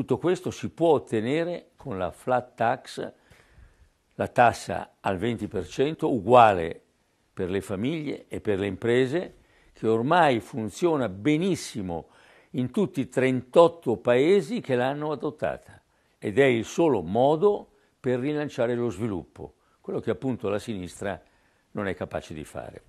Tutto questo si può ottenere con la flat tax, la tassa al 20% uguale per le famiglie e per le imprese, che ormai funziona benissimo in tutti i 38 paesi che l'hanno adottata ed è il solo modo per rilanciare lo sviluppo, quello che appunto la sinistra non è capace di fare.